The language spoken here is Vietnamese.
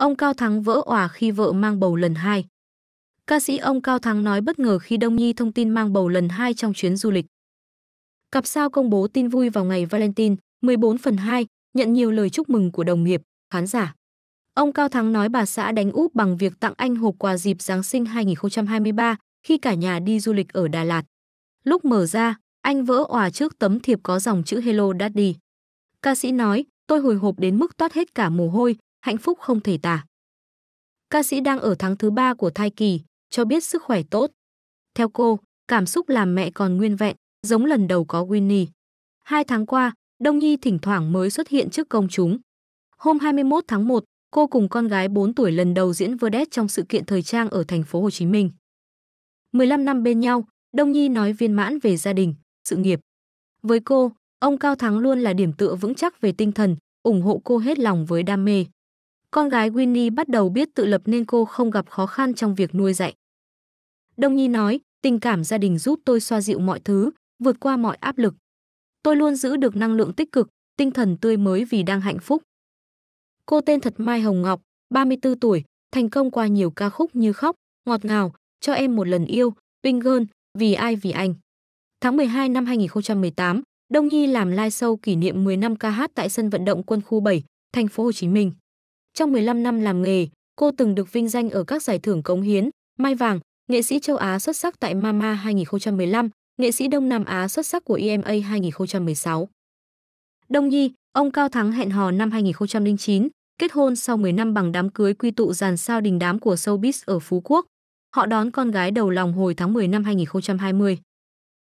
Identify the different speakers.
Speaker 1: Ông Cao Thắng vỡ òa khi vợ mang bầu lần hai. Ca sĩ ông Cao Thắng nói bất ngờ khi Đông Nhi thông tin mang bầu lần hai trong chuyến du lịch. Cặp sao công bố tin vui vào ngày Valentine, 14 phần 2, nhận nhiều lời chúc mừng của đồng nghiệp, khán giả. Ông Cao Thắng nói bà xã đánh úp bằng việc tặng anh hộp quà dịp Giáng sinh 2023 khi cả nhà đi du lịch ở Đà Lạt. Lúc mở ra, anh vỡ òa trước tấm thiệp có dòng chữ Hello Daddy. Ca sĩ nói, tôi hồi hộp đến mức toát hết cả mồ hôi, hạnh phúc không thể tả. Ca sĩ đang ở tháng thứ ba của thai kỳ, cho biết sức khỏe tốt. Theo cô, cảm xúc làm mẹ còn nguyên vẹn, giống lần đầu có Winnie. Hai tháng qua, Đông Nhi thỉnh thoảng mới xuất hiện trước công chúng. Hôm 21 tháng 1, cô cùng con gái 4 tuổi lần đầu diễn vedette trong sự kiện thời trang ở thành phố Hồ Chí Minh. 15 năm bên nhau, Đông Nhi nói viên mãn về gia đình, sự nghiệp. Với cô, ông Cao Thắng luôn là điểm tựa vững chắc về tinh thần, ủng hộ cô hết lòng với đam mê. Con gái Winnie bắt đầu biết tự lập nên cô không gặp khó khăn trong việc nuôi dạy. Đông Nhi nói, tình cảm gia đình giúp tôi xoa dịu mọi thứ, vượt qua mọi áp lực. Tôi luôn giữ được năng lượng tích cực, tinh thần tươi mới vì đang hạnh phúc. Cô tên thật Mai Hồng Ngọc, 34 tuổi, thành công qua nhiều ca khúc như Khóc, Ngọt Ngào, Cho Em Một Lần Yêu, Wing Girl, Vì Ai Vì Anh. Tháng 12 năm 2018, Đông Nhi làm live show kỷ niệm 10 năm ca hát tại sân vận động quân khu 7, thành phố Hồ Chí Minh. Trong 15 năm làm nghề, cô từng được vinh danh ở các giải thưởng cống hiến, Mai vàng, nghệ sĩ châu Á xuất sắc tại Mama 2015, nghệ sĩ Đông Nam Á xuất sắc của EMA 2016. Đông Nhi, ông Cao Thắng hẹn hò năm 2009, kết hôn sau 10 năm bằng đám cưới quy tụ dàn sao đình đám của showbiz ở Phú Quốc. Họ đón con gái đầu lòng hồi tháng 10 năm 2020.